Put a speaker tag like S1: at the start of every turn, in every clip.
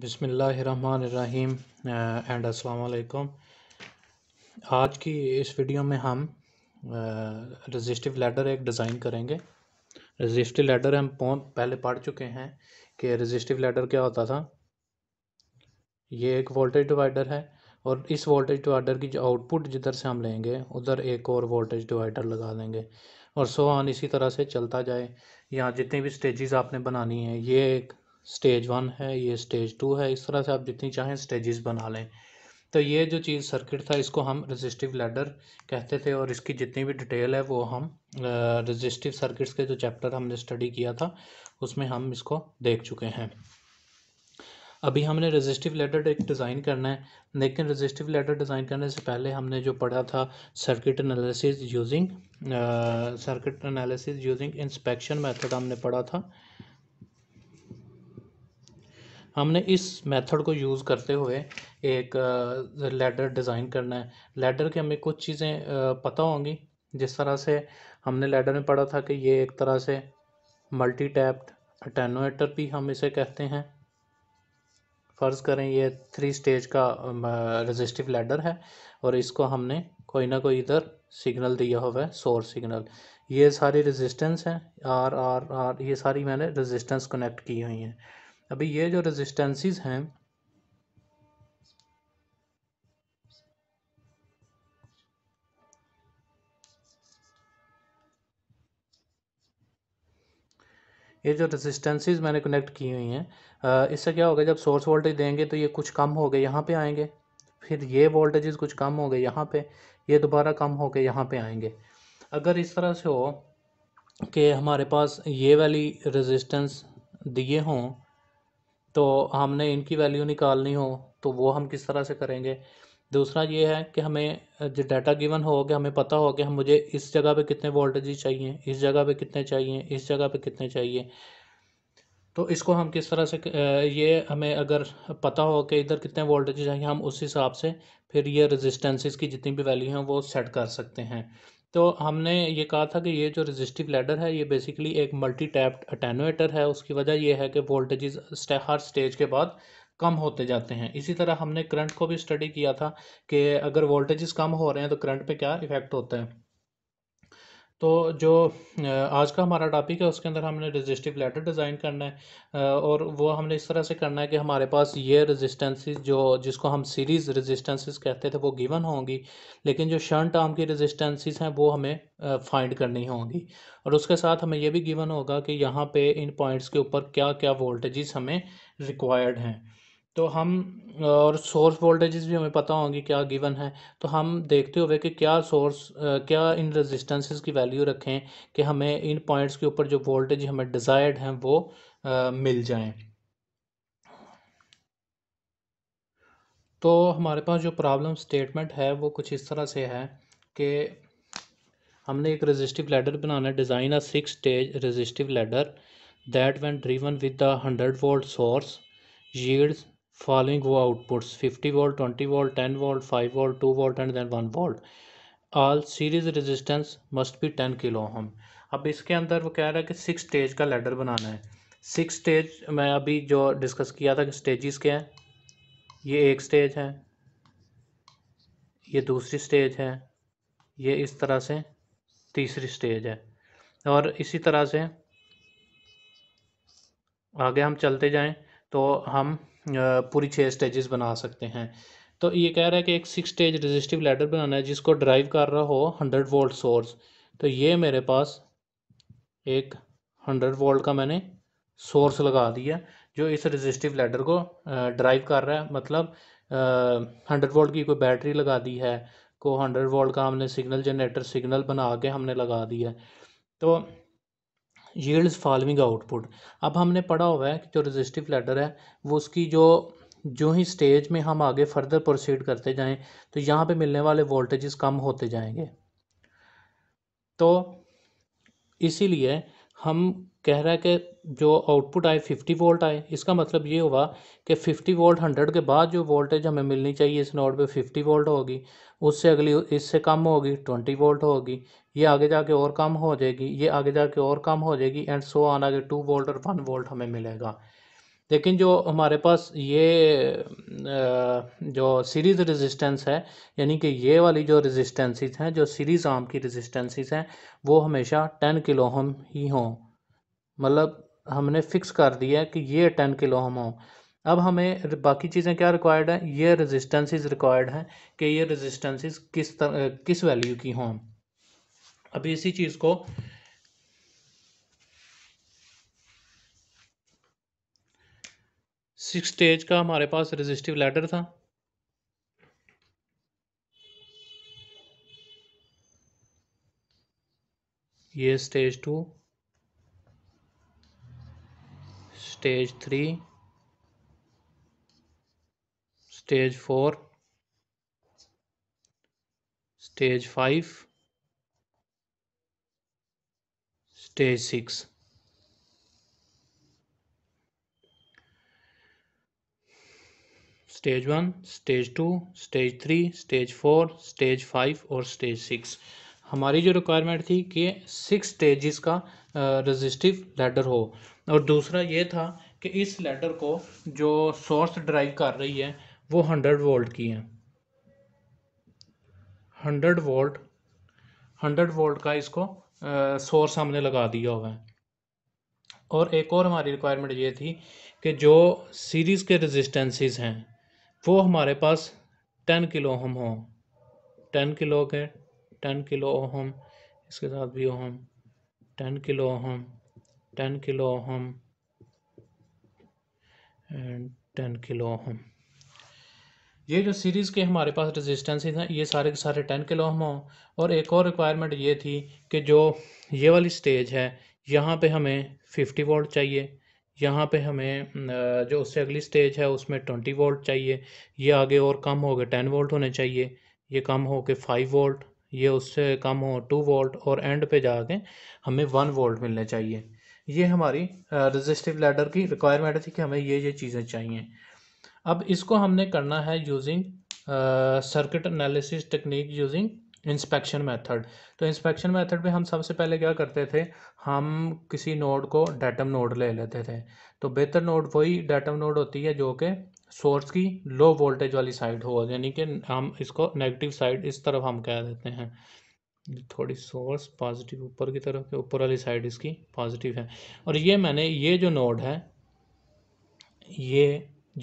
S1: बिसमीम एंड असलकम आज की इस वीडियो में हम रजिस्टिव लेडर एक डिज़ाइन करेंगे रजिस्टिव लेडर हम पहले पढ़ चुके हैं कि रजिस्टिव लेडर क्या होता था ये एक वोल्टेज डिवाइडर है और इस वोल्टेज डिवाइडर की जो आउटपुट जिधर से हम लेंगे उधर एक और वोल्टेज डिवाइडर लगा देंगे और सो ऑन इसी तरह से चलता जाए यहाँ जितनी भी स्टेजेस आपने बनानी है ये एक स्टेज वन है ये स्टेज टू है इस तरह से आप जितनी चाहें स्टेजेस बना लें तो ये जो चीज़ सर्किट था इसको हम रजिस्टिव लैडर कहते थे और इसकी जितनी भी डिटेल है वो हम रजिस्टिव सर्किट्स के जो चैप्टर हमने स्टडी किया था उसमें हम इसको देख चुके हैं अभी हमने रजिस्टिव लेटर एक डिज़ाइन करना है लेकिन रजिस्टिव लेटर डिज़ाइन करने से पहले हमने जो पढ़ा था circuit analysis using circuit analysis using inspection method हमने पढ़ा था हमने इस मेथड को यूज़ करते हुए एक लेडर डिज़ाइन करना है लेडर के हमें कुछ चीज़ें पता होंगी जिस तरह से हमने लेडर में पढ़ा था कि ये एक तरह से मल्टी टैप्ड अटैनोटर भी हम इसे कहते हैं फ़र्ज़ करें ये थ्री स्टेज का रजिस्टिव लेडर है और इसको हमने कोई ना कोई इधर सिग्नल दिया हुआ है सोर्स सिग्नल ये सारी रेजिस्टेंस हैं आर आर आर ये सारी मैंने रेजिस्टेंस कनेक्ट की हुई हैं अभी ये जो रेजिस्टेंसीज हैं ये जो रेजिस्टेंसीज मैंने कनेक्ट की हुई हैं इससे क्या होगा जब सोर्स वोल्टेज देंगे तो ये कुछ कम हो गए यहाँ पे आएंगे फिर ये वोल्टेजेस कुछ कम हो गए यहाँ पे ये दोबारा कम हो गए यहाँ पे आएंगे अगर इस तरह से हो कि हमारे पास ये वाली रेजिस्टेंस दिए हों तो हमने इनकी वैल्यू निकालनी हो तो वो हम किस तरह से करेंगे दूसरा ये है कि हमें जो डाटा गिवन हो कि हमें पता हो कि हम मुझे इस जगह पे कितने वोल्टेज चाहिए इस जगह पे कितने चाहिए इस जगह पे कितने चाहिए तो इसको हम किस तरह से ये हमें अगर पता हो कि इधर कितने वोल्टेज चाहिए हम उस हिसाब से फिर ये रेजिस्टेंसेस की जितनी भी वैल्यू हैं वो सेट कर सकते हैं तो हमने ये कहा था कि ये जो रजिस्टिव लैडर है ये बेसिकली एक मल्टी टैप्ड अटेनुएटर है उसकी वजह ये है कि वोल्टेजेस हर स्टेज के बाद कम होते जाते हैं इसी तरह हमने करंट को भी स्टडी किया था कि अगर वोल्टेजेस कम हो रहे हैं तो करंट पे क्या इफेक्ट होता है तो जो आज का हमारा टॉपिक है उसके अंदर हमने रजिस्टिव लेटर डिज़ाइन करना है और वो हमने इस तरह से करना है कि हमारे पास ये रेजिस्टेंसेस जो जिसको हम सीरीज़ रेजिस्टेंसेस कहते थे वो गिवन होंगी लेकिन जो शंट आर्म की रेजिस्टेंसेस हैं वो हमें फाइंड करनी होंगी और उसके साथ हमें ये भी गिवन होगा कि यहाँ पे इन पॉइंट्स के ऊपर क्या क्या वोल्टेज़ हमें रिक्वायर्ड हैं तो हम और सोर्स वोल्टेजेस भी हमें पता होंगी क्या गिवन है तो हम देखते हुए कि क्या सोर्स क्या इन रेजिस्टेंसेस की वैल्यू रखें कि हमें इन पॉइंट्स के ऊपर जो वोल्टेज हमें डिज़ायर्ड हैं वो आ, मिल जाएं तो हमारे पास जो प्रॉब्लम स्टेटमेंट है वो कुछ इस तरह से है कि हमने एक रेजिस्टिव लैडर बनाना है design a six stage resistive ladder that when driven with the hundred volt source yields following outputs 50 volt 20 volt 10 volt 5 volt 2 volt and then 1 volt all series resistance must be 10 kilo ohm अब इसके अंदर वो कह रहा है कि six stage का ladder बनाना है सिक्स स्टेज मैं अभी जो डिस्कस किया था कि स्टेजेस क्या है ये एक स्टेज है ये दूसरी स्टेज है ये इस तरह से तीसरी स्टेज है और इसी तरह से आगे हम चलते जाएं तो हम पूरी छः स्टेजेस बना सकते हैं तो ये कह रहा है कि एक सिक्स स्टेज रजिस्टिव लैडर बनाना है जिसको ड्राइव कर रहा हो हंड्रेड वोल्ट सोर्स तो ये मेरे पास एक हंड्रेड वोल्ट का मैंने सोर्स लगा दिया जो इस रजिस्टिव लैडर को ड्राइव कर रहा है मतलब हंड्रेड वोल्ट की कोई बैटरी लगा दी है को हंड्रेड वोल्ट का हमने सिग्नल जनरेटर सिग्नल बना के हमने लगा दिया तो यील्ड्स फॉलोइंग आउटपुट अब हमने पढ़ा हुआ है कि जो रजिस्टिव लेटर है वो उसकी जो जो ही स्टेज में हम आगे फर्दर प्रोसीड करते जाएं तो यहाँ पे मिलने वाले वोल्टेजेस कम होते जाएंगे तो इसीलिए हम कह रहा है कि जो आउटपुट आए 50 वोल्ट आए इसका मतलब ये हुआ कि 50 वोल्ट 100 के बाद जो वोल्टेज हमें मिलनी चाहिए इस नोड पे 50 वोल्ट होगी उससे अगली इससे कम होगी 20 वोल्ट होगी ये आगे जाके और कम हो जाएगी ये आगे जाके और कम हो जाएगी एंड सो आना के टू वोल्ट और वन वोल्ट हमें मिलेगा लेकिन जो हमारे पास ये जो सीरीज़ रेजिस्टेंस है यानी कि ये वाली जो रेजिस्टेंसेस हैं जो सीरीज़ आम की रेजिस्टेंसेस हैं वो हमेशा 10 किलो हम ही हों मतलब हमने फ़िक्स कर दिया है कि ये टेन किलो हम हों अब हमें बाकी चीज़ें क्या रिक्वायर्ड हैं ये रेजिस्टेंसेस रिक्वायर्ड हैं कि ये रेजिस्टेंसेस किस तर, किस वैल्यू की हों अभी इसी चीज़ को सिक्स स्टेज का हमारे पास रेजिस्टिव लैडर था ये stage two stage three stage four stage five stage six stage one stage two stage three stage four stage five और स्टेज सिक्स हमारी जो रिक्वायरमेंट थी कि सिक्स स्टेजिस का रजिस्टिव लैडर हो और दूसरा ये था कि इस लैडर को जो सोर्स ड्राइव कर रही है वो हंड्रेड वोल्ट की है हंड्रेड वोल्ट हंड्रेड वोल्ट का इसको सोर्स हमने लगा दिया होगा है और एक और हमारी रिक्वायरमेंट ये थी कि जो सीरीज़ के रेजिस्टेंसेस हैं वो हमारे पास टेन किलो हम हो टेन किलो के टेन किलो ओहम इसके साथ भी ohm ten kilo ohm ten kilo ohm and ten kilo ohm ये जो सीरीज़ के हमारे पास रेजिस्टेंस हैं ये सारे के सारे टेन किलो ओम हों और एक और रिक्वायरमेंट ये थी कि जो ये वाली स्टेज है यहाँ पे हमें फ़िफ्टी वोल्ट चाहिए यहाँ पे हमें जो उससे अगली स्टेज है उसमें ट्वेंटी वोल्ट चाहिए ये आगे और कम हो गए टेन वोल्ट होने चाहिए ये कम हो के फाइव वोल्ट ये उससे कम हो टू वोल्ट और एंड पे जाके हमें वन वोल्ट मिलने चाहिए ये हमारी रजिस्टिव लैडर की रिक्वायरमेंट थी कि हमें ये ये चीज़ें चाहिए अब इसको हमने करना है using circuit analysis technique using inspection method तो इंस्पेक्शन मेथड में हम सबसे पहले क्या करते थे हम किसी नोड को डेटम नोड ले लेते थे तो बेहतर नोड वही डेटम नोड होती है जो कि सोर्स की लो वोल्टेज वाली साइड हो यानी कि हम इसको नेगेटिव साइड इस तरफ हम कह देते हैं थोड़ी सोर्स पॉजिटिव ऊपर की तरफ है ऊपर वाली साइड इसकी पॉजिटिव है और ये मैंने ये जो नोड है ये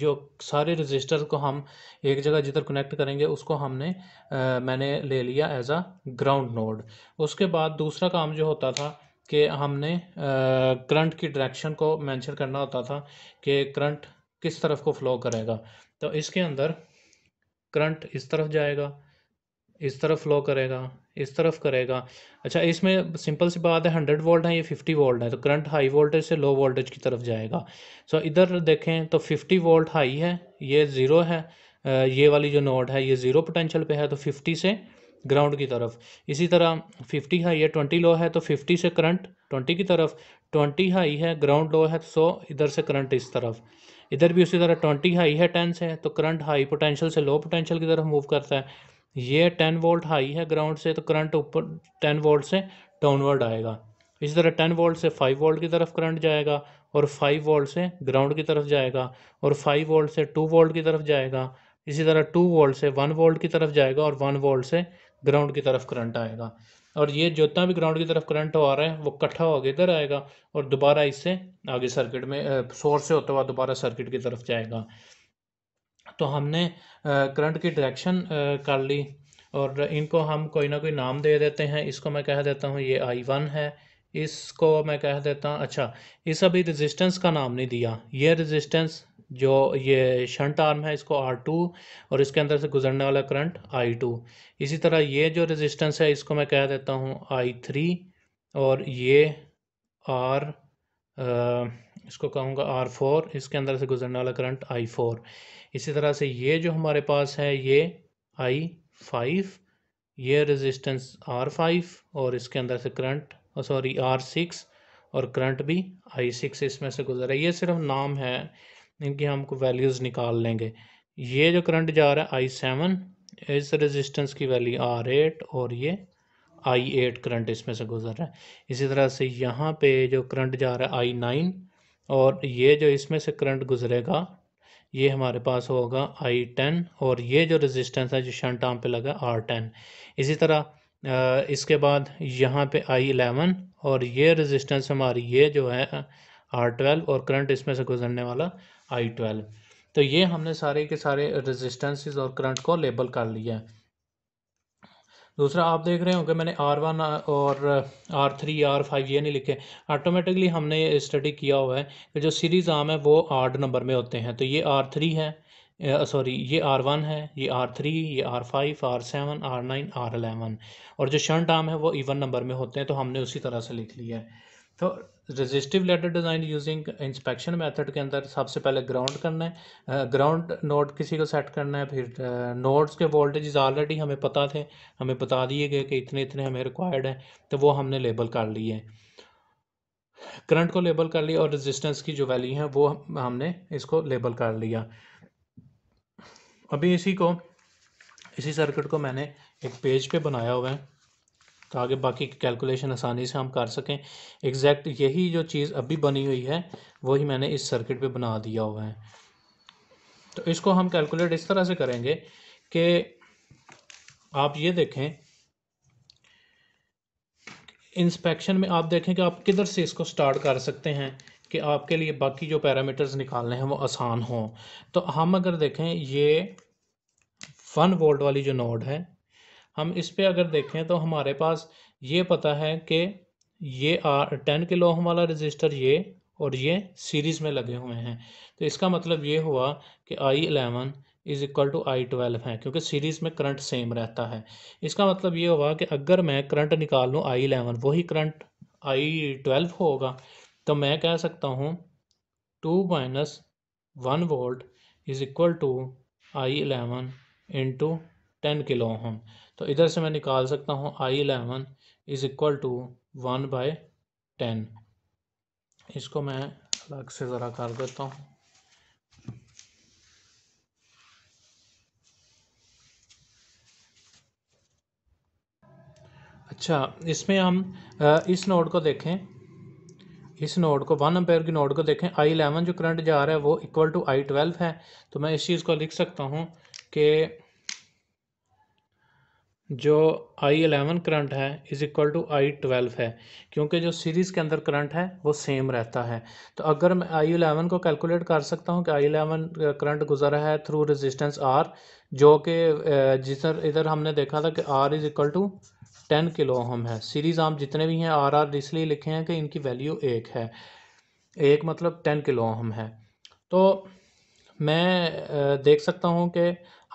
S1: जो सारे रजिस्टर को हम एक जगह जिधर कनेक्ट करेंगे उसको हमने आ, मैंने ले लिया एज अ ग्राउंड नोड उसके बाद दूसरा काम जो होता था कि हमने करंट की डायरेक्शन को मेंशन करना होता था कि करंट किस तरफ को फ्लो करेगा तो इसके अंदर करंट इस तरफ जाएगा इस तरफ फ्लो करेगा इस तरफ करेगा अच्छा इसमें सिंपल सी बात है हंड्रेड वोल्ट है ये फिफ्टी वोल्ट है तो करंट हाई वोल्टेज से लो वोल्टेज की तरफ जाएगा सो so, इधर देखें तो फिफ्टी वोल्ट हाई है ये ज़ीरो है ये वाली जो नोड है ये ज़ीरो पोटेंशियल पे है तो फिफ्टी से ग्राउंड की तरफ इसी तरह फिफ्टी हाई है ट्वेंटी लो है तो फिफ्टी से करंट ट्वेंटी की तरफ ट्वेंटी हाई है ग्राउंड लो है तो इधर से करंट इस तरफ इधर भी उसी तरह ट्वेंटी हाई है टेन से तो करंट हाई पोटेंशियल से लो पोटेंशियल की तरफ मूव करता है ये टेन वोल्ट हाई है ग्राउंड से तो करंट ऊपर टेन वोल्ट से डाउनवर्ड आएगा इसी तरह टेन वोल्ट से फाइव वोल्ट की तरफ करंट जाएगा और फाइव वोल्ट से ग्राउंड की तरफ जाएगा और फाइव वोल्ट से टू वोल्ट की तरफ जाएगा इसी तरह टू वोल्ट से वन वोल्ट की तरफ जाएगा और वन वोल्ट से ग्राउंड की तरफ करंट आएगा और ये जितना भी ग्राउंड की तरफ करंट हो आ रहा है वो इकट्ठा होकर इधर आएगा और दोबारा इससे आगे सर्किट में सोर्स से होता हुआ दोबारा सर्किट की तरफ जाएगा तो हमने करंट की डायरेक्शन कर ली और इनको हम कोई ना कोई नाम दे देते हैं इसको मैं कह देता हूँ ये आई वन है इसको मैं कह देता हूँ अच्छा इस अभी रेजिस्टेंस का नाम नहीं दिया ये रेजिस्टेंस जो ये शंट आर्म है इसको आर टू और इसके अंदर से गुजरने वाला करंट आई टू इसी तरह ये जो रेजिस्टेंस है इसको मैं कह देता हूँ आई थ्री और ये आर आ, इसको कहूँगा आर फोर इसके अंदर से गुजरने वाला करंट आई फोर इसी तरह से ये जो हमारे पास है ये आई फाइव ये रेजिस्टेंस आर फाइव और इसके अंदर से करंट सॉरी आर सिक्स और करंट भी आई सिक्स इसमें से गुजर रहा है ये सिर्फ नाम है इनकी हमको वैल्यूज़ निकाल लेंगे ये जो करंट जा रहा है आई सेवन इस रेजिस्टेंस की वैल्यू आर एट और ये आई एट करंट इसमें से गुजर रहा है इसी तरह से यहाँ पे जो करंट जा रहा है आई नाइन और ये जो इसमें से करंट गुजरेगा ये हमारे पास होगा आई टेन और ये जो रेजिस्टेंस है जो शंट आर्म पे लगा आर टेन इसी तरह इसके बाद यहाँ पे आई इलेवन और ये रेजिस्टेंस हमारी ये जो है आर ट्वेल्व और करंट इसमें से गुजरने वाला आई ट्वेल्व तो ये हमने सारे के सारे रेजिस्टेंसेस और करंट को लेबल कर लिया है दूसरा आप देख रहे हो कि मैंने आर वन और आर थ्री आर फाइव ये नहीं लिखे ऑटोमेटिकली हमने स्टडी किया हुआ है कि जो सीरीज़ आम है वो आठ नंबर में होते हैं तो ये आर थ्री है सॉरी ये आर वन है ये आर थ्री ये R five R seven R nine R eleven और जो शंट आम है वो इवन नंबर में होते हैं तो हमने उसी तरह से लिख लिया है तो resistive ladder design using inspection method के अंदर सबसे पहले ग्राउंड करना है ग्राउंड नोड किसी को सेट करना है फिर नोड्स के वोल्टेजेस ऑलरेडी हमें पता थे हमें बता दिए गए कि इतने इतने हमें रिक्वायर्ड हैं तो वो हमने लेबल कर लिए हैं करंट को लेबल कर लिया और रेजिस्टेंस की जो वैल्यू है वो हमने इसको लेबल कर लिया अभी इसी को इसी सर्किट को मैंने एक पेज पे बनाया हुआ है ताकि तो बाकी की कैलकुलेशन आसानी से हम कर सकें एग्जैक्ट यही जो चीज़ अभी बनी हुई है वही मैंने इस सर्किट पे बना दिया हुआ है तो इसको हम कैलकुलेट इस तरह से करेंगे कि आप ये देखें इंस्पेक्शन में आप देखें कि आप किधर से इसको स्टार्ट कर सकते हैं कि आपके लिए बाकी जो पैरामीटर्स निकालने हैं वो आसान हों तो हम अगर देखें ये वन वोल्ट वाली जो नोड है हम इस पर अगर देखें तो हमारे पास ये पता है कि ये आर टेन किलो ओम वाला रजिस्टर ये और ये सीरीज़ में लगे हुए हैं तो इसका मतलब ये हुआ कि I eleven is equal to I twelve है क्योंकि सीरीज़ में करंट सेम रहता है इसका मतलब ये हुआ कि अगर मैं करंट निकाल लूँ आई एलेवन वही करंट आई ट्वेल्व होगा तो मैं कह सकता हूँ two minus one volt is equal to I eleven into ten kilo ohm तो इधर से मैं निकाल सकता हूँ I eleven is equal to one by ten इसको मैं अलग से ज़रा कर देता हूँ अच्छा इसमें हम इस नोड को देखें इस नोड को वन अम्पेयर की नोड को देखें आई इलेवन जो करंट जा रहा है वो इक्वल टू आई ट्वेल्व है तो मैं इस चीज़ को लिख सकता हूँ कि जो आई एलेवन करंट है is equal to I twelve है क्योंकि जो सीरीज़ के अंदर करंट है वो सेम रहता है तो अगर मैं आई एलेवन को कैलकुलेट कर सकता हूँ कि आई एलेवन करंट गुजरा है थ्रू रेजिस्टेंस आर जो कि जिस इधर हमने देखा था कि R is equal to ten kilo ohm है सीरीज़ आम जितने भी हैं आर आर इसलिए लिखे हैं कि इनकी वैल्यू एक है एक मतलब टेन किलो हम है तो मैं देख सकता हूँ कि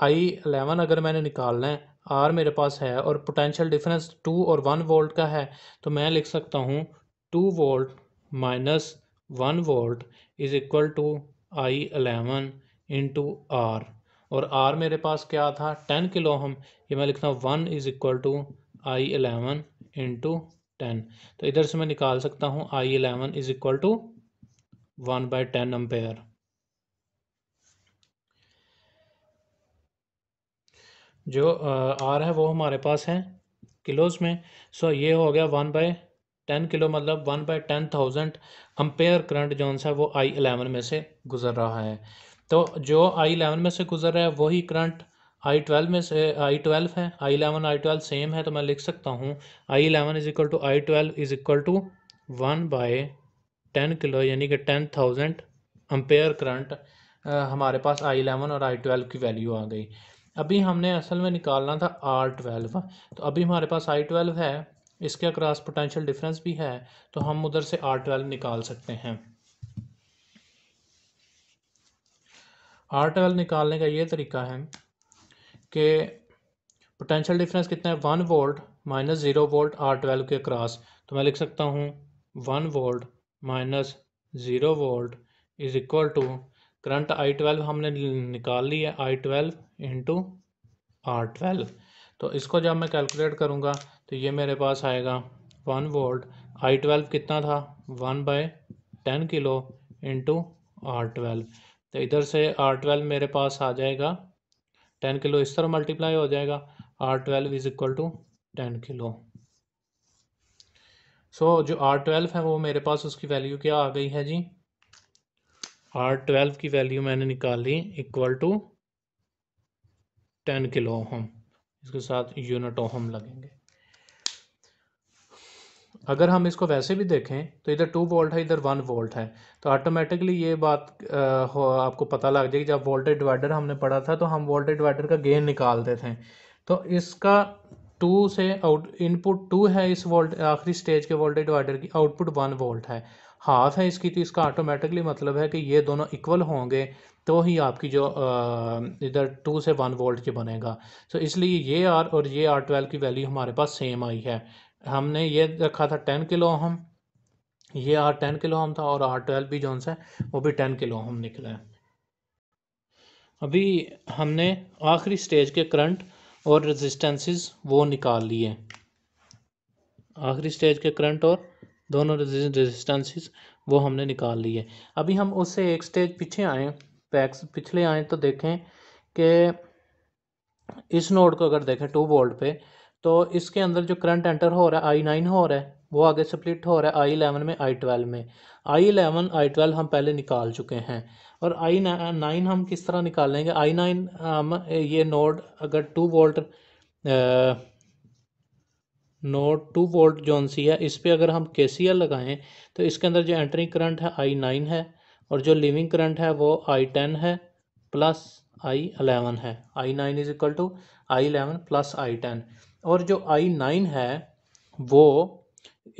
S1: आई एलेवन अगर मैंने निकालना है आर मेरे पास है और पोटेंशियल डिफरेंस टू और वन वोल्ट का है तो मैं लिख सकता हूँ two volt minus one volt is equal to I eleven into R और आर मेरे पास क्या था टेन किलो हम ये मैं लिखता हूँ one is equal to I eleven into ten तो इधर से मैं निकाल सकता हूँ I eleven is equal to one by ten ampere जो आर है वो हमारे पास है किलोज़ में सो ये हो गया वन बाय टेन किलो मतलब one by ten thousand ampere current जोन सा वो आई एलेवन में से गुजर रहा है तो जो आई एलेवन में से गुजर रहा है वही करंट आई ट्वेल्व में से आई ट्वेल्व है I eleven I twelve same है तो मैं लिख सकता हूँ I eleven is equal to I twelve is equal to one by ten kilo यानी कि टेन थाउजेंड अम्पेयर करंट हमारे पास आई एलेवन और आई ट्वेल्व की वैल्यू आ गई अभी हमने असल में निकालना था आर ट्वेल्व तो अभी हमारे पास आई ट्वेल्व है इसके अक्रॉस पोटेंशियल डिफरेंस भी है तो हम उधर से आर ट्वेल्व निकाल सकते हैं आर ट्वेल्व निकालने का ये तरीका है कि पोटेंशियल डिफरेंस कितना है one volt minus zero volt R twelve के क्रॉस तो मैं लिख सकता हूँ one volt minus zero volt is equal to current I twelve हमने निकाल ली है I twelve into R twelve तो इसको जब मैं कैलकुलेट करूँगा तो ये मेरे पास आएगा वन वोल्ट आई ट्वेल्व कितना था one by ten kilo into R twelve तो इधर से आर ट्वेल्व मेरे पास आ जाएगा टेन किलो इस तरह मल्टीप्लाई हो जाएगा R twelve is equal to ten kilo so जो आर ट्वेल्व है वो मेरे पास उसकी वैल्यू क्या आ गई है जी आर ट्वेल्व की वैल्यू मैंने निकाली equal to ten kilo ohm इसके साथ यूनिट ओहम लगेंगे अगर हम इसको वैसे भी देखें तो इधर टू वोल्ट है इधर वन वोल्ट है तो ऑटोमेटिकली ये बात आ, आपको पता लग जाएगी जब वोल्टेज डिवाइडर हमने पढ़ा था तो हम वोल्टेज डिवाइडर का गेन निकालते थे तो इसका टू से आउट इनपुट टू है इस वोल्ट आखिरी स्टेज के वोल्टेज डिवाइडर की आउटपुट वन वोल्ट है हाफ है इसकी तो इसका ऑटोमेटिकली मतलब है कि ये दोनों इक्वल होंगे तो ही आपकी जो इधर टू से वन वोल्ट के बनेगा सो इसलिए ये आर और ये आर ट्वेल्व की वैल्यू हमारे पास सेम आई है हमने ये रखा था टेन किलो हम ये आर टेन किलो हम था और आर ट्वेल्व भी जो है वो भी टेन किलो हम निकला है अभी हमने आखिरी स्टेज के करंट और रेजिस्टेंसेस वो निकाल लिए आखिरी स्टेज के करंट और दोनों रेजिस्टेंसेस वो हमने निकाल लिए अभी हम उससे एक स्टेज पीछे आए पैक्स पिछले आए तो देखें कि इस नोड को अगर देखें टू वोल्ट पे तो इसके अंदर जो करंट एंटर हो रहा है आई नाइन हो रहा है वो आगे स्प्लिट हो रहा है आई इलेवन में आई ट्वेल्व में आई इलेवन आई ट्वेल्व हम पहले निकाल चुके हैं और आई नाइन हम किस तरह निकालेंगे आई नाइन हम ये नोड अगर two volt node two volt जोन सी है इस पर अगर हम के सी एल तो इसके अंदर जो एंट्रिंग करंट है आई नाइन है और जो लिविंग करंट है वो आई टेन है प्लस आई अलेवन है I nine is equal to I eleven plus I ten और जो आई नाइन है वो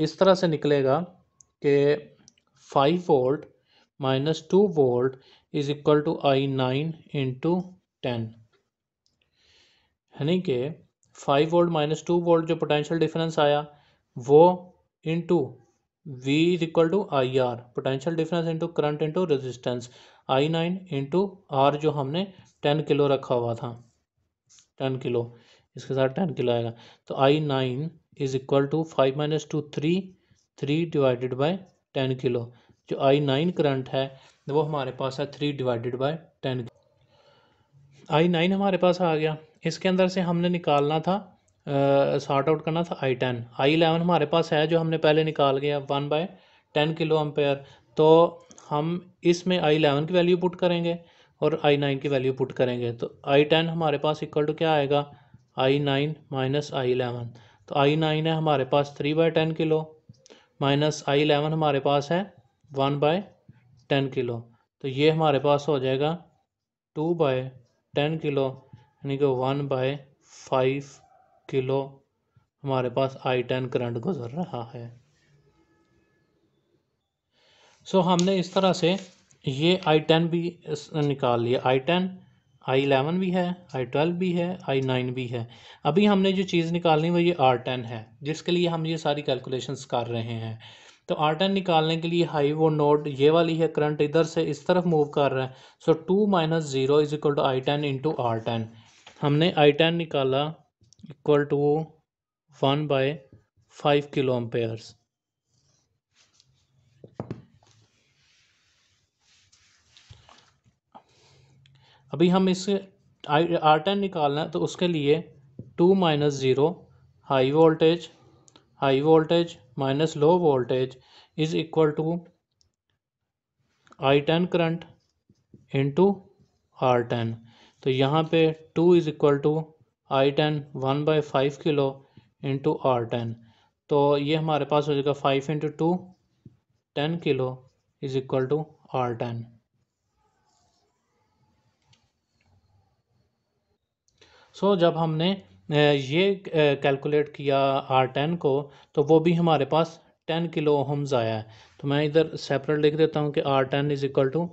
S1: इस तरह से निकलेगा कि five volt minus two volt is equal to I nine into ten यानी कि five volt minus two volt जो पोटेंशियल डिफरेंस आया वो into V is equal to I R potential difference into current into resistance I nine into R जो हमने ten kilo रखा हुआ था टेन किलो इसके साथ टेन किलो आएगा तो I nine is equal to five minus two three three divided by ten kilo जो आई नाइन करंट है वो हमारे पास है three divided by ten kilo I nine हमारे पास आ गया इसके अंदर से हमने निकालना था सार्ट आउट करना था आई टेन आई इलेवन हमारे पास है जो हमने पहले निकाल गया one by ten kilo ampere तो हम इसमें आई इलेवन की वैल्यू पुट करेंगे और आई नाइन की वैल्यू पुट करेंगे तो आई टेन हमारे पास इक्वल टू क्या आएगा I nine minus I eleven तो आई नाइन है हमारे पास three by ten kilo minus I eleven हमारे पास है वन बाय टेन किलो तो ये हमारे पास हो जाएगा टू बाय टेन किलो यानी कि वन बाय फाइव किलो हमारे पास आई टेन करंट गुजर रहा है सो so, हमने इस तरह से ये आई टेन भी निकाल लिया आई टेन आई इलेवन भी है आई ट्वेल्व भी है आई नाइन भी है अभी हमने जो चीज़ निकालनी वो ये आर टेन है जिसके लिए हम ये सारी कैलकुलेशंस कर रहे हैं तो आर टेन निकालने के लिए हाई वो नोड ये वाली है करंट इधर से इस तरफ मूव कर रहा है so two minus zero is equal to I ten into R ten हमने आई टेन निकाला equal to one by five kilo amperes अभी हम इस आर टेन निकालना है तो उसके लिए two minus zero high voltage high voltage minus low voltage is equal to I ten current into R ten तो यहाँ पे two is equal to I ten one by five kilo into R ten तो ये हमारे पास हो जाएगा five into two ten kilo is equal to R ten so जब हमने ये कैलकुलेट किया आर टेन को तो वो भी हमारे पास टेन किलो ओम्स आया है तो मैं इधर सेपरेट लिख देता हूँ कि R ten is equal to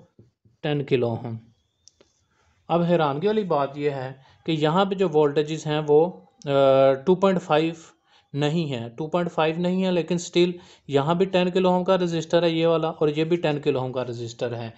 S1: ten kilo ohm अब हैरानगी वाली बात यह है कि यहाँ पे जो वोल्टेजेस हैं वो टू पॉइंट फाइव नहीं है टू पॉइंट फाइव नहीं है लेकिन स्टिल यहाँ भी टेन किलो ओम का रजिस्टर है ये वाला और ये भी टेन किलो ओम का रजिस्टर है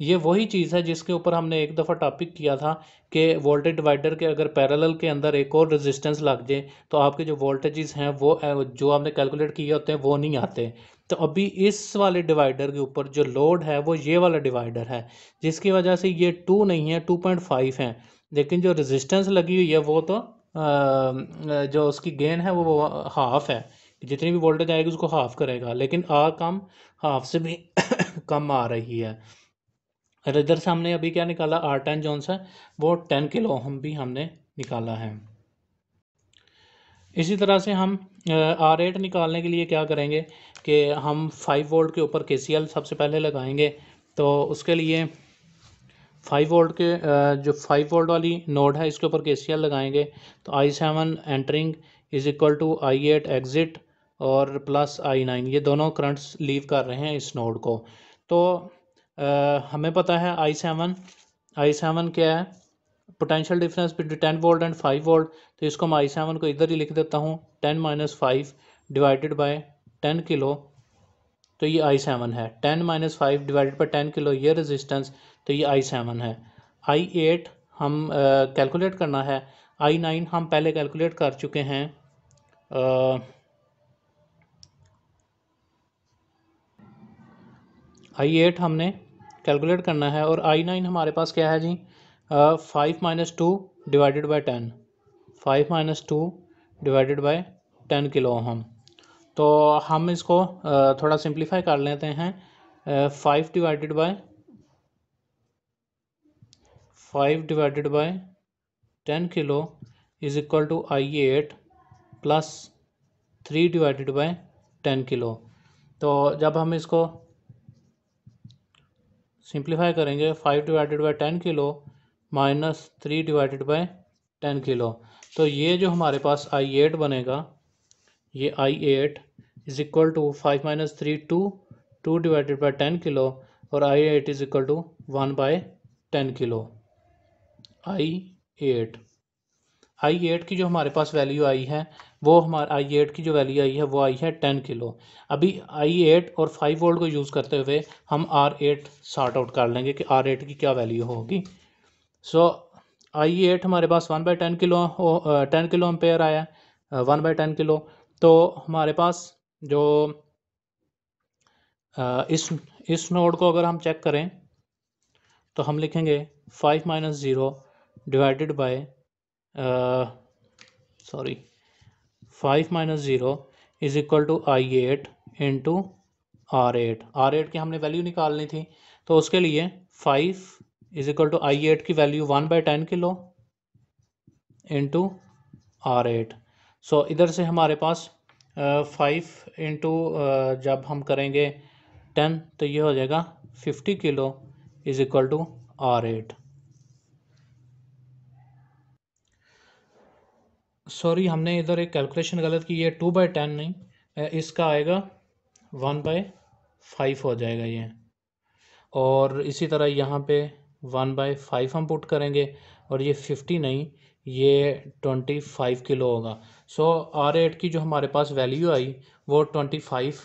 S1: ये वही चीज़ है जिसके ऊपर हमने एक दफ़ा टॉपिक किया था कि वोल्टेज डिवाइडर के अगर पैरेलल के अंदर एक और रेजिस्टेंस लग जाए तो आपके जो वोल्टेजेस हैं वो जो आपने कैलकुलेट किए होते हैं वो नहीं आते तो अभी इस वाले डिवाइडर के ऊपर जो लोड है वो ये वाला डिवाइडर है जिसकी वजह से ये टू नहीं है टू पॉइंट फाइव है लेकिन जो रेजिस्टेंस लगी हुई है वो तो जो उसकी गेन है वो हाफ है जितनी भी वोल्टेज आएगी उसको हाफ करेगा लेकिन आ कम हाफ से भी कम आ रही है और इधर से हमने अभी क्या निकाला आर टेन जोन सा वो टेन किलो हम भी हमने निकाला है इसी तरह से हम आर एट निकालने के लिए क्या करेंगे कि हम फाइव वोल्ट के ऊपर के सबसे पहले लगाएंगे तो उसके लिए फाइव वोल्ट के जो फाइव वोल्ट वाली नोड है इसके ऊपर के लगाएंगे तो I seven entering is equal to I eight exit और प्लस आई नाइन ये दोनों करंट्स लीव कर रहे हैं इस नोड को तो हमें पता है आई सेवन आई सेवन क्या है potential difference between ten volt and five volt तो इसको मैं आई सेवन को इधर ही लिख देता हूँ ten minus five divided by ten kilo तो ये आई सेवन है ten minus five divided by ten kilo ये रेजिस्टेंस तो ये आई सेवन है आई एट हम कैलकुलेट करना है आई नाइन हम पहले कैलकुलेट कर चुके हैं आई एट हमने कैलकुलेट करना है और आई नाइन हमारे पास क्या है जी five minus two divided by ten five minus two divided by ten kilo हम तो हम इसको uh, थोड़ा सिंप्लीफाई कर लेते हैं five divided by five divided by ten kilo is equal to I eight plus three divided by ten kilo तो जब हम इसको सिंप्लीफाई करेंगे five divided by ten kilo minus three divided by ten kilo तो ये जो हमारे पास आई एट बनेगा ये I eight is equal to five minus three two two divided by ten kilo और I eight is equal to one by ten kilo I eight I eight की जो हमारे पास वैल्यू आई है वो हमारा आई एट की जो वैल्यू आई है वो आई है टेन किलो अभी आई एट और फाइव वोल्ट को यूज़ करते हुए हम आर एट सार्ट आउट कर लेंगे कि आर एट की क्या वैल्यू होगी सो आई एट हमारे पास one by ten kilo ten kilo ampere आया वन बाई टेन किलो तो हमारे पास जो इस इस नोड को अगर हम चेक करें तो हम लिखेंगे five minus zero divided by sorry five minus zero is equal to I eight into R eight R eight की हमने वैल्यू निकालनी थी तो उसके लिए five is equal to I eight की value one by ten kilo into R eight so इधर से हमारे पास फाइव इंटू जब हम करेंगे टेन तो ये हो जाएगा fifty kilo is equal to R eight sorry हमने इधर एक कैलकुलेशन गलत की ये टू बाई टेन नहीं इसका आएगा वन बाई फाइव हो जाएगा ये और इसी तरह यहाँ पे वन बाई फाइव हम पुट करेंगे और ये फिफ्टी नहीं ये ट्वेंटी फाइव किलो होगा सो आर एट की जो हमारे पास वैल्यू आई वो ट्वेंटी फाइव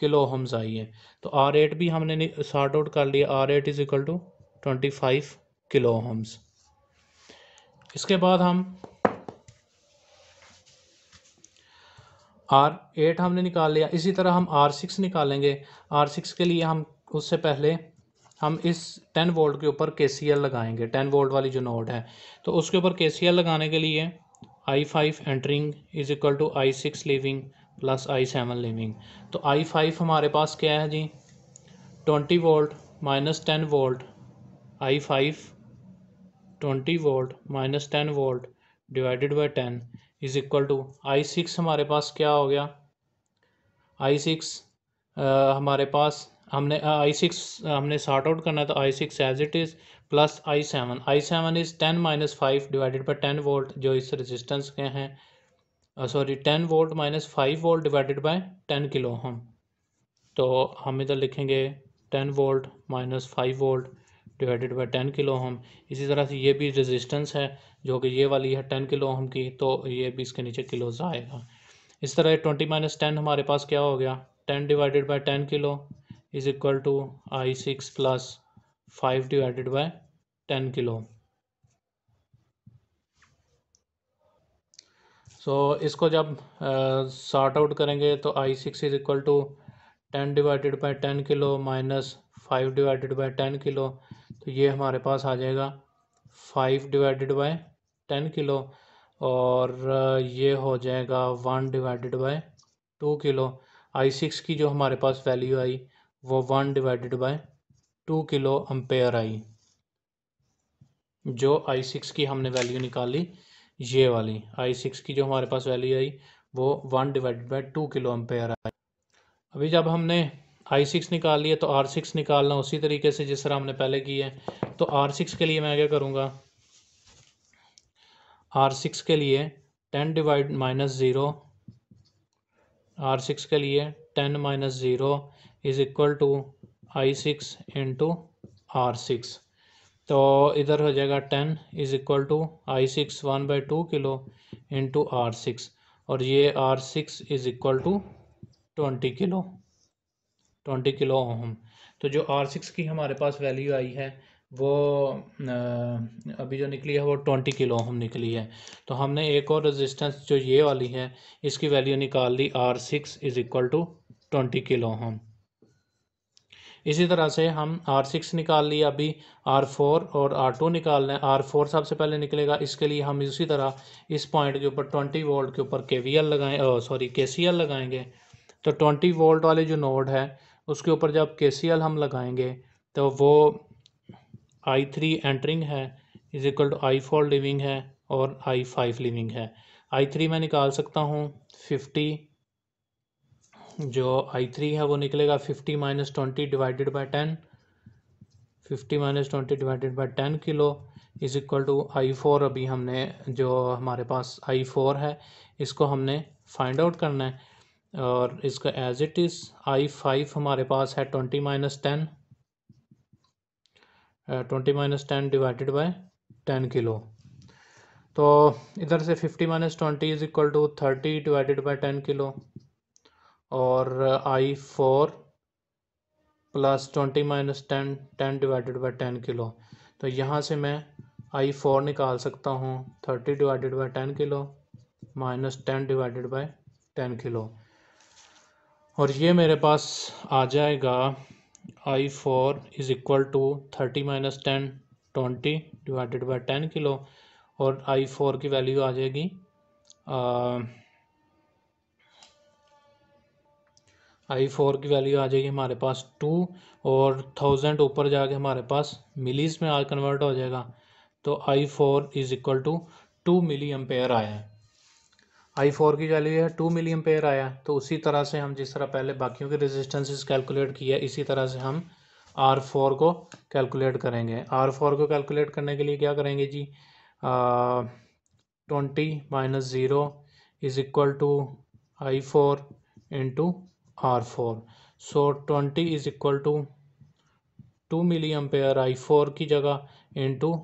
S1: किलो होम्स आई है तो आर एट भी हमने सॉर्ट आउट कर लिया R eight is equal to twenty five kilo ohms इसके बाद हम आर एट हमने निकाल लिया इसी तरह हम आर सिक्स निकालेंगे आर सिक्स के लिए हम उससे पहले हम इस टेन वोल्ट के ऊपर के सी एल लगाएंगे टेन वोल्ट वाली जो नोड है तो उसके ऊपर के सी एल लगाने के लिए I five entering is equal to I six leaving plus I seven leaving तो आई फाइव हमारे पास क्या है जी twenty volt minus ten volt I five twenty volt minus ten volt divided by ten is equal to I six हमारे पास क्या हो गया आई सिक्स हमारे पास हमने आई सिक्स हमने सॉर्ट आउट करना तो I six as it is plus I seven I seven is ten minus five divided by ten volt जो इस रेजिस्टेंस के हैं sorry ten volt minus five volt divided by ten kilo हम तो हम इधर लिखेंगे ten volt minus five volt divided by ten kilo हम इसी तरह से ये भी रेजिस्टेंस है जो कि ये वाली है टेन किलो ओम की तो ये भी इसके नीचे किलोज आएगा इस तरह ट्वेंटी माइनस टेन हमारे पास क्या हो गया ten divided by ten kilo is equal to I six plus five divided by ten kilo so so, इसको जब सॉर्ट आउट करेंगे तो I six is equal to ten divided by ten kilo minus five divided by ten kilo तो ये हमारे पास आ जाएगा five divided by ten kilo और ये हो जाएगा one divided by two kilo I six की जो हमारे पास वैल्यू आई वो one divided by two kilo ampere आई जो आई सिक्स की हमने वैल्यू निकाली ये वाली आई सिक्स की जो हमारे पास वैल्यू आई वो one divided by two kilo ampere आई अभी जब हमने आई सिक्स निकाल लिया तो आर सिक्स निकालना उसी तरीके से जिस तरह हमने पहले की है तो आर सिक्स के लिए मैं क्या करूँगा आर सिक्स के लिए ten divide minus zero R six के लिए ten minus zero is equal to I six into R six तो इधर हो जाएगा ten is equal to I six one by two kilo into R six और ये R six is equal to twenty kilo twenty kilo ohm तो जो are six की हमारे पास वैल्यू आई है वो अभी जो निकली है वो ट्वेंटी किलो ओम निकली है तो हमने एक और रेजिस्टेंस जो ये वाली है इसकी वैल्यू निकाल ली R six is equal to twenty kilo ohm इसी तरह से हम आर सिक्स निकाल ली अभी आर फोर और आर टू निकाल लें आर फोर सबसे पहले निकलेगा इसके लिए हम इसी तरह इस पॉइंट के ऊपर ट्वेंटी वोल्ट के ऊपर के वी एल लगाएँ सॉरी के सी एल लगाएंगे तो ट्वेंटी वोल्ट वाले जो नोड है उसके ऊपर जब के हम लगाएंगे तो वो आई थ्री एंटरिंग है is equal to I four leaving है और आई फाइव लिविंग है आई थ्री मैं निकाल सकता हूँ फिफ्टी जो आई थ्री है वो निकलेगा fifty minus twenty divided by ten fifty minus twenty divided by ten kilo is equal to I four अभी हमने जो हमारे पास आई फोर है इसको हमने फाइंड आउट करना है और इसका as it is I five हमारे पास है twenty minus ten twenty minus ten divided by ten kilo तो इधर से fifty minus twenty is equal to thirty divided by ten kilo और I four plus twenty minus ten ten divided by ten kilo तो यहाँ से मैं I four निकाल सकता हूँ thirty divided by ten kilo minus ten divided by ten kilo और ये मेरे पास आ जाएगा I four is equal to thirty minus ten twenty divided by ten kilo और आई फोर की वैल्यू आ जाएगी आई फोर की वैल्यू आ जाएगी हमारे पास टू और थाउजेंड ऊपर जाके हमारे पास मिलीज में आ कन्वर्ट हो जाएगा तो I four is equal to two milli ampere आया है आई फोर की वैल्यू है टू मिलियम पेयर आया तो उसी तरह से हम जिस तरह पहले बाकियों के रेजिस्टेंसेस कैलकुलेट किया इसी तरह से हम आर फोर को कैलकुलेट करेंगे आर फोर को कैलकुलेट करने के लिए क्या करेंगे जी twenty minus zero is equal to I four into R four so twenty is equal to two milliampere I four की जगह इंटू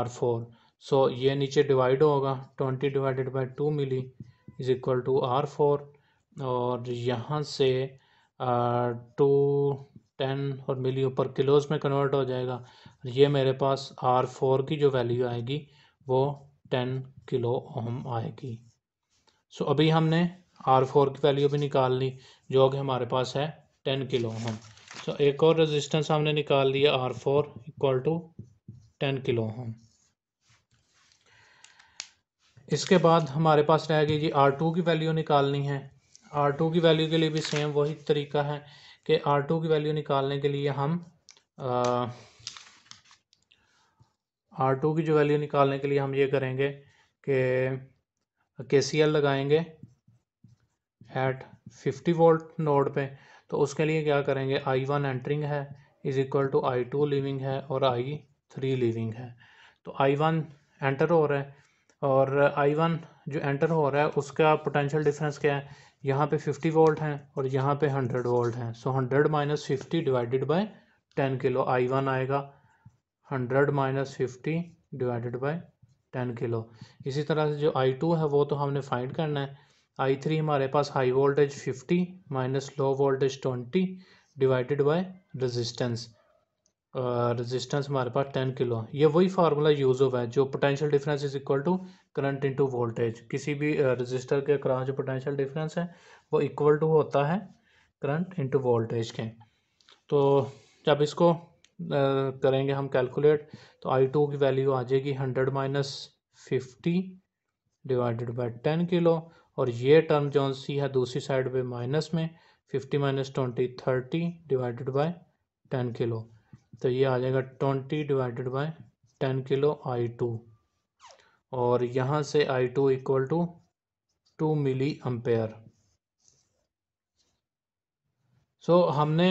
S1: आर फोर सो ये नीचे डिवाइड होगा twenty divided by two milli is equal to R four और यहाँ से to ten और मिली ऊपर किलोज़ में कन्वर्ट हो जाएगा ये मेरे पास आर फोर की जो वैल्यू आएगी वो टेन किलो ओम आएगी सो so, अभी हमने आर फोर की वैल्यू भी निकाल ली जो कि हमारे पास है ten kilo ohm so so, एक और रेजिस्टेंस हमने निकाल लिया R four equal to ten kilo ohm इसके बाद हमारे पास रहेगी जी आर टू की वैल्यू निकालनी है आर टू की वैल्यू के लिए भी सेम वही तरीका है कि आर टू की वैल्यू निकालने के लिए हम आर टू की जो वैल्यू निकालने के लिए हम ये करेंगे कि के सी एल लगाएंगे एट फिफ्टी वोल्ट नोड पे तो उसके लिए क्या करेंगे आई वन एंटरिंग है is equal to I two leaving है और आई थ्री लिविंग है तो आई वन एंटर हो रहा है और आई वन जो एंटर हो रहा है उसका पोटेंशियल डिफरेंस क्या है यहाँ पे 50 वोल्ट हैं और यहाँ पे 100 वोल्ट हैं so 100 minus fifty divided by 10 kilo I one आएगा 100 minus fifty divided by 10 kilo इसी तरह से जो आई टू है वो तो हमने फाइंड करना है आई थ्री हमारे पास high voltage 50 minus low voltage 20 divided by resistance resistance हमारे पास टेन किलो ये वही फार्मूला यूज़ हुआ है जो potential difference is equal to current into voltage किसी भी रजिस्टर के अक्रॉस जो पोटेंशियल डिफरेंस है वो इक्वल टू होता है करंट इनटू वोल्टेज के तो जब इसको करेंगे हम कैलकुलेट तो आई टू की वैल्यू आ जाएगी hundred minus fifty divided by ten kilo और ये टर्म जो सी है दूसरी साइड पर माइनस में fifty minus twenty thirty divided by ten kilo तो ये आ जाएगा twenty divided by ten kilo I two और यहाँ से I two equal to two milli ampere so हमने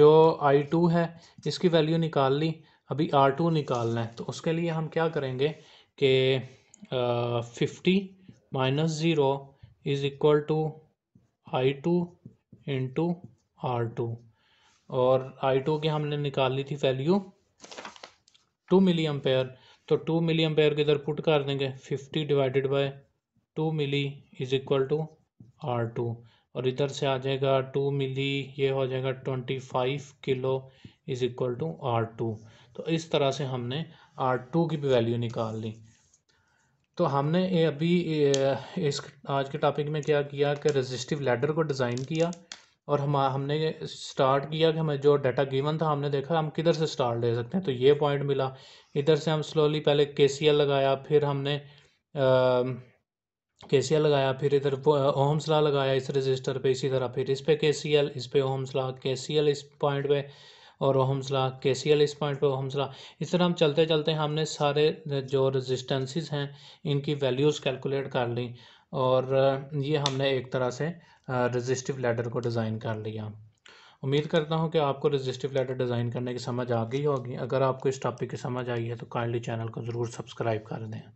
S1: जो आई टू है इसकी वैल्यू निकाल ली अभी आर टू निकालना है तो उसके लिए हम क्या करेंगे कि fifty minus zero is equal to I two into R two और आई टू की हमने निकाल ली थी वैल्यू टू मिली एम्पेयर तो टू मिली एम्पेयर के इधर पुट कर देंगे fifty divided by two milli is equal to R two और इधर से आ जाएगा टू मिली ये हो जाएगा twenty five kilo is equal to R two तो इस तरह से हमने आर टू की भी वैल्यू निकाल ली तो हमने अभी इस आज के टॉपिक में क्या किया कि रजिस्टिव लेडर को डिज़ाइन किया और हम हमने ये स्टार्ट किया कि हमें जो डाटा गिवन था हमने देखा हम किधर से स्टार्ट ले सकते हैं तो ये पॉइंट मिला इधर से हम स्लोली पहले के लगाया फिर हमने के सी एल लगाया फिर इधर ओम्स लॉ लगाया इस रजिस्टर पे इसी तरह फिर इस पे के सी एल इस पे ओम्स लॉ के सी एल इस पॉइंट पे और ओम्स लॉ के सी एल इस पॉइंट पे ओम्स लॉ इस तरह हम चलते चलते हमने सारे जो रजिस्टेंसेस हैं इनकी वैल्यूज़ कैलकुलेट कर ली और ये हमने एक तरह से रजिस्टिव लेटर को डिज़ाइन कर लिया उम्मीद करता हूँ कि आपको रजिस्टिव लेटर डिज़ाइन करने की समझ आ गई होगी अगर आपको इस टॉपिक की समझ आई है तो काइंडली चैनल को ज़रूर सब्सक्राइब कर दें